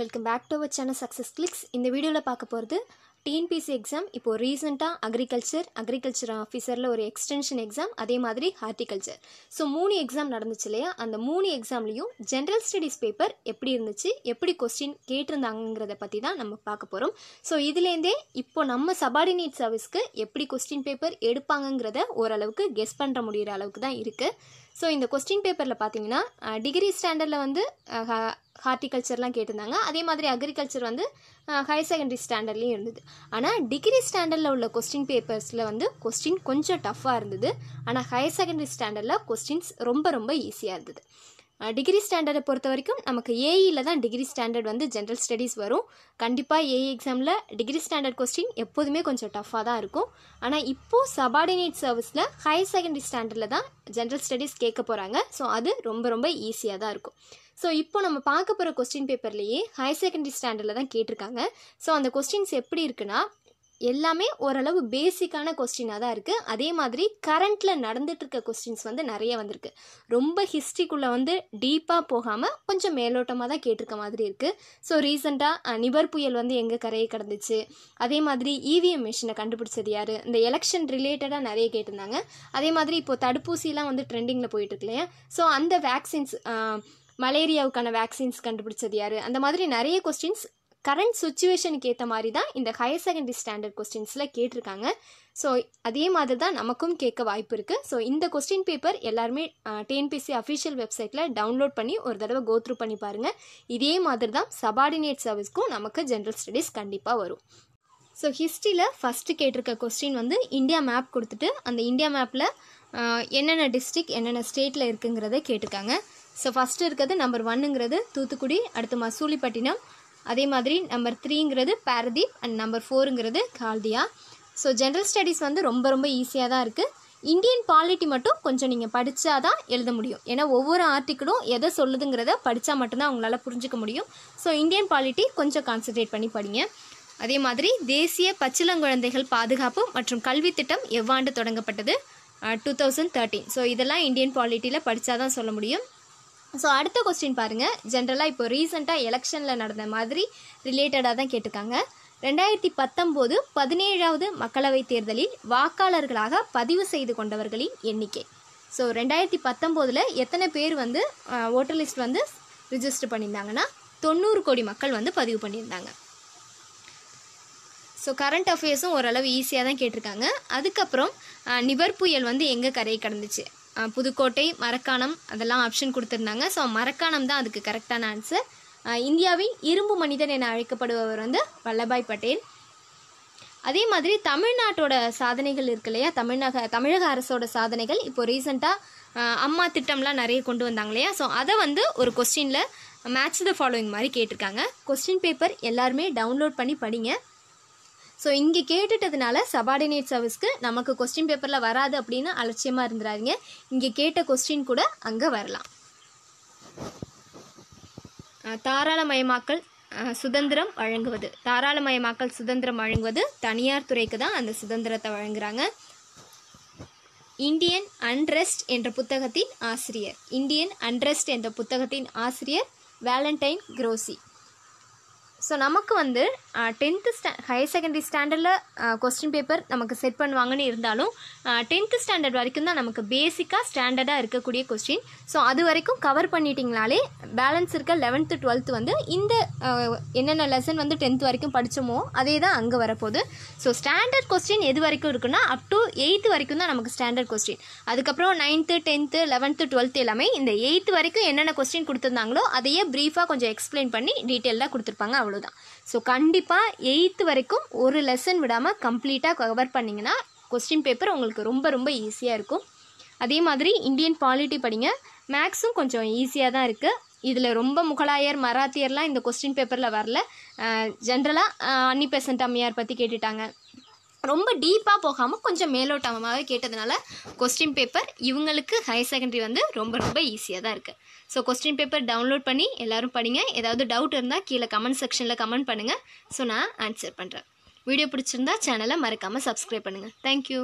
welcome back to our channel success clicks இந்த வீடியோவில் பார்க்க போகிறது டிஎன்பிசி எக்ஸாம் இப்போது ரீசெண்டாக அக்ரிகல்ச்சர் அக்ரிகல்ச்சர் ஆஃபீஸரில் ஒரு எக்ஸ்டென்ஷன் எக்ஸாம் அதே மாதிரி ஹார்டிகல்ச்சர் ஸோ மூணு எக்ஸாம் நடந்துச்சு இல்லையா அந்த மூணு எக்ஸாம்லேயும் ஜென்ரல் ஸ்டடீஸ் பேப்பர் எப்படி இருந்துச்சு எப்படி கொஸ்டின் கேட்டிருந்தாங்கிறத பற்றி தான் நம்ம பார்க்க போகிறோம் ஸோ இதுலேருந்தே இப்போ நம்ம சபார்டினேட் சர்வீஸ்க்கு எப்படி கொஸ்டின் பேப்பர் எடுப்பாங்கங்கிறத ஓரளவுக்கு கெஸ் பண்ணுற முடிகிற அளவுக்கு தான் இருக்குது ஸோ இந்த கொஸ்டின் பேப்பரில் பார்த்தீங்கன்னா டிகிரி ஸ்டாண்டர்டில் வந்து ஹார்டிகல்ச்சர்லாம் கேட்டிருந்தாங்க அதே மாதிரி அக்ரிகல்ச்சர் வந்து ஹையர் செகண்டரி ஸ்டாண்டர்ட்லேயும் இருந்தது ஆனால் டிகிரி ஸ்டாண்டர்டில் உள்ள கொஸ்டின் பேப்பர்ஸில் வந்து கொஸ்டின் கொஞ்சம் டஃப்பாக இருந்தது ஆனால் ஹையர் செகண்டரி ஸ்டாண்டர்டில் கொஸ்டின்ஸ் ரொம்ப ரொம்ப ஈஸியாக இருந்தது டிகிரி ஸ்டாண்டர்டை பொறுத்த வரைக்கும் நமக்கு ஏஇயில் e தான் டிகிரி ஸ்டாண்டர்ட் வந்து ஜென்ரல் ஸ்டடீஸ் வரும் கண்டிப்பாக ஏஇ எக்ஸாமில் டிகிரி ஸ்டாண்டர்ட் கொஸ்டின் எப்போதுமே கொஞ்சம் டஃப்பாக தான் இருக்கும் ஆனால் இப்போது சபார்டினேட் சர்வீஸில் ஹையர் செகண்டரி ஸ்டாண்டர்டில் தான் ஜென்ரல் ஸ்டடீஸ் கேட்க போகிறாங்க ஸோ அது ரொம்ப ரொம்ப ஈஸியாக தான் இருக்கும் ஸோ இப்போ நம்ம பார்க்க போகிற கொஸ்டின் பேப்பர்லேயே ஹையர் செகண்டரி ஸ்டாண்டர்டில் தான் கேட்டிருக்காங்க ஸோ அந்த கொஸ்டின்ஸ் எப்படி இருக்குன்னா எல்லாமே ஓரளவு பேசிக்கான கொஸ்டினாக தான் இருக்குது அதே மாதிரி கரண்ட்டில் நடந்துகிட்ருக்க கொஸ்டின்ஸ் வந்து நிறைய வந்திருக்கு ரொம்ப ஹிஸ்ட்ரிக்குள்ளே வந்து டீப்பாக போகாமல் கொஞ்சம் மேலோட்டமாக தான் கேட்டிருக்க மாதிரி இருக்குது ஸோ ரீசெண்டாக நிபர் புயல் வந்து எங்கே கரையை கடந்துச்சு அதே மாதிரி இவிஎம் e மிஷினை கண்டுபிடிச்சது யார் இந்த எலெக்ஷன் ரிலேட்டடாக நிறைய கேட்டிருந்தாங்க அதே மாதிரி இப்போது தடுப்பூசிலாம் வந்து ட்ரெண்டிங்கில் போயிட்டுருக்கு இல்லையா ஸோ அந்த வேக்சின்ஸ் மலேரியாவுக்கான வேக்சின்ஸ் கண்டுபிடிச்சது யார் அந்த மாதிரி நிறைய கொஸ்டின்ஸ் கரண்ட் சுச்சுவேஷனுக்கு ஏற்ற மாதிரி தான் இந்த ஹையர் செகண்டரி ஸ்டாண்டர்ட் கொஸ்டின்ஸில் கேட்டிருக்காங்க ஸோ அதே மாதிரி தான் நமக்கும் கேட்க வாய்ப்பு இருக்குது ஸோ இந்த கொஸ்டின் பேப்பர் எல்லாருமே டிஎன்பிசி அஃபிஷியல் வெப்சைட்டில் டவுன்லோட் பண்ணி ஒரு தடவை கோத்ரூ பண்ணி பாருங்கள் இதே மாதிரி தான் சபார்டினேட் சர்வீஸ்க்கும் நமக்கு ஜென்ரல் ஸ்டடீஸ் கண்டிப்பாக வரும் ஸோ ஹிஸ்ட்ரியில் ஃபஸ்ட்டு கேட்டிருக்க கொஸ்டின் வந்து இந்தியா மேப் கொடுத்துட்டு அந்த இந்தியா மேப்பில் என்னென்ன டிஸ்ட்ரிக் என்னென்ன ஸ்டேட்டில் இருக்குங்கிறத கேட்டிருக்காங்க ஸோ ஃபஸ்ட்டு இருக்கிறது நம்பர் ஒன்னுங்கிறது தூத்துக்குடி அடுத்து மசூலிப்பட்டினம் அதே மாதிரி நம்பர் த்ரீங்கிறது பாரதீப் அண்ட் நம்பர் ஃபோருங்கிறது கால்தியா ஸோ ஜென்ரல் ஸ்டடீஸ் வந்து ரொம்ப ரொம்ப ஈஸியாக தான் இருக்குது இந்தியன் பாலிட்டி மட்டும் கொஞ்சம் நீங்கள் படித்தா தான் எழுத முடியும் ஏன்னா ஒவ்வொரு ஆர்டிக்கிளும் எதை சொல்லுதுங்கிறத படித்தா மட்டும்தான் அவங்களால புரிஞ்சிக்க முடியும் ஸோ இந்தியன் பாலிட்டி கொஞ்சம் கான்சன்ட்ரேட் பண்ணி படிங்க அதே மாதிரி தேசிய பச்சிலங்குழந்தைகள் பாதுகாப்பு மற்றும் கல்வி திட்டம் எவ்வாண்டு தொடங்கப்பட்டது டூ தௌசண்ட் தேர்ட்டீன் ஸோ இதெல்லாம் இந்தியன் பாலிட்டியில் படித்தா தான் சொல்ல முடியும் ஸோ அடுத்த கொஸ்டின் பாருங்கள் ஜென்ரலாக இப்போ ரீசெண்டாக எலெக்ஷனில் நடந்த மாதிரி ரிலேட்டடாக தான் கேட்டிருக்காங்க ரெண்டாயிரத்தி பத்தொம்போது பதினேழாவது மக்களவைத் தேர்தலில் வாக்காளர்களாக பதிவு செய்து கொண்டவர்களின் எண்ணிக்கை ஸோ ரெண்டாயிரத்தி பத்தொம்போதில் எத்தனை பேர் வந்து ஓட்டர் லிஸ்ட் வந்து ரிஜிஸ்டர் பண்ணியிருந்தாங்கன்னா தொண்ணூறு கோடி மக்கள் வந்து பதிவு பண்ணியிருந்தாங்க ஸோ கரண்ட் அஃபேர்ஸும் ஓரளவு ஈஸியாக தான் கேட்டிருக்காங்க அதுக்கப்புறம் நிவர் புயல் வந்து எங்கே கரையை கடந்துச்சு புதுக்கோட்டை மரக்காணம் அதெல்லாம் ஆப்ஷன் கொடுத்துருந்தாங்க ஸோ மரக்காணம் தான் அதுக்கு கரெக்டான ஆன்சர் இந்தியாவின் இரும்பு மனிதன் என அழைக்கப்படுபவர் வந்து வல்லபாய் பட்டேல் அதே மாதிரி தமிழ்நாட்டோட சாதனைகள் இருக்கு இல்லையா தமிழக தமிழக அரசோட சாதனைகள் இப்போ ரீசெண்டாக அம்மா திட்டம்லாம் நிறைய கொண்டு வந்தாங்க இல்லையா ஸோ அதை வந்து ஒரு கொஸ்டினில் மேட்ச் த ஃபாலோயிங் மாதிரி கேட்டிருக்காங்க கொஸ்டின் பேப்பர் எல்லாருமே டவுன்லோட் பண்ணி படிங்க ஸோ இங்கே கேட்டுட்டதுனால சபார்டினேட் சர்வீஸ்க்கு நமக்கு கொஸ்டின் பேப்பரில் வராது அப்படின்னு அலட்சியமாக இருந்துடாதீங்க இங்கே கேட்ட கொஸ்டின் கூட அங்கே வரலாம் தாராளமயமாக்கல் சுதந்திரம் வழங்குவது தாராளமயமாக்கல் சுதந்திரம் வழங்குவது தனியார் துறைக்கு தான் அந்த சுதந்திரத்தை வழங்குறாங்க இந்தியன் அன்ரெஸ்ட் என்ற புத்தகத்தின் ஆசிரியர் இந்தியன் அன்ரெஸ்ட் என்ற புத்தகத்தின் ஆசிரியர் வேலண்டைன் குரோசி ஸோ நமக்கு வந்து டென்த்து ஸ்டா ஹையர் செகண்டரி ஸ்டாண்டர்டில் கொஸ்டின் பேப்பர் நமக்கு செட் பண்ணுவாங்கன்னு இருந்தாலும் டென்த்து ஸ்டாண்டர்ட் வரைக்கும் தான் நமக்கு பேசிக்காக ஸ்டாண்டர்டாக இருக்கக்கூடிய கொஸ்டின் ஸோ அது வரைக்கும் கவர் பண்ணிட்டீங்கனாலே பேலன்ஸ் இருக்க லெவன்த்து டுவெல்த்து வந்து இந்த என்னென்ன லெசன் வந்து டென்த்து வரைக்கும் படித்தோமோ அதே தான் அங்கே வரப்போகுது ஸோ ஸ்டாண்டர்ட் கொஸ்டின் எது வரைக்கும் இருக்குன்னா அப் டு எயித்து வரைக்கும் தான் நமக்கு ஸ்டாண்டர்ட் கொஸ்டின் அதுக்கப்புறம் நைன்த்து டென்த்து லெவன்த்து டுவெல்த்து எல்லாமே இந்த எயித்து வரைக்கும் என்னென்ன கொஸ்டின் கொடுத்துருந்தாங்களோ அதையே ப்ரீஃபாக கொஞ்சம் எக்ஸ்பிளைன் பண்ணி டீட்டெயிலாக கொடுத்துருப்பாங்க அவ்வளோ அவ்வளோதான் ஸோ கண்டிப்பாக எயித்து வரைக்கும் ஒரு லெசன் விடாமல் கம்ப்ளீட்டாக கவர் பண்ணிங்கன்னா கொஸ்டின் பேப்பர் உங்களுக்கு ரொம்ப ரொம்ப ஈஸியாக இருக்கும் அதே மாதிரி இந்தியன் பாலிட்டி படிங்க மேக்ஸும் கொஞ்சம் ஈஸியாக தான் இருக்குது இதில் ரொம்ப முகலாயர் மராத்தியர்லாம் இந்த கொஸ்டின் பேப்பரில் வரல ஜென்ரலாக அன்னி பெசன்ட் அம்மையார் பற்றி கேட்டுட்டாங்க ரொம்ப டீப்பாக போகாமல் கொஞ்சம் மேலோட்டமாக கேட்டதுனால கொஸ்டின் பேப்பர் இவங்களுக்கு ஹையர் செகண்டரி வந்து ரொம்ப ரொம்ப ஈஸியாக தான் இருக்குது ஸோ கொஸ்டின் பேப்பர் டவுன்லோட் பண்ணி எல்லோரும் படிங்க ஏதாவது டவுட் இருந்தால் கீழே கமெண்ட் செக்ஷனில் கமெண்ட் பண்ணுங்கள் ஸோ நான் ஆன்சர் பண்ணுறேன் வீடியோ பிடிச்சிருந்தா சேனலை மறக்காமல் சப்ஸ்கிரைப் பண்ணுங்கள் தேங்க்யூ